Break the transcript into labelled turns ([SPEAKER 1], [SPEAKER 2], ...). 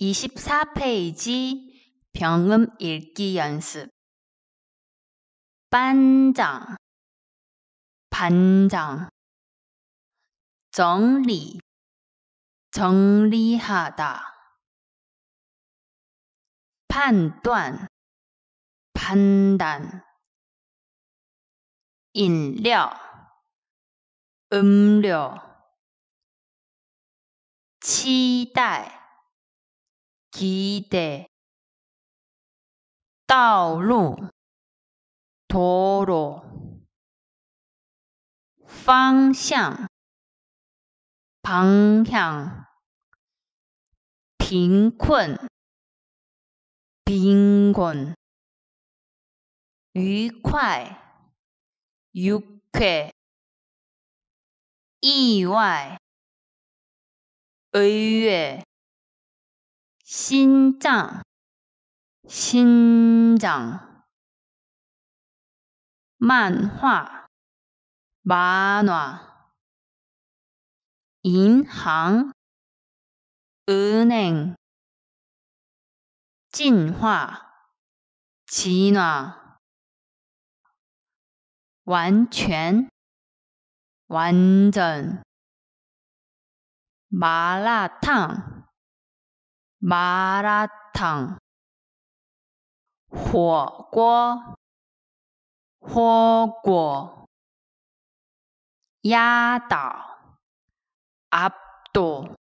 [SPEAKER 1] 24페이지 병음 읽기 연습 반장 반장 정리 정리하다 판단 판단 인력 음료 期待期待，道路，道路，方向，方向，贫困，贫困，愉快，愉快，意外，意外。心脏，心脏，漫画，漫暖。银行，银行，进化，进暖。完全，完整，麻辣烫。麻辣烫，火锅，火锅，压倒阿朵。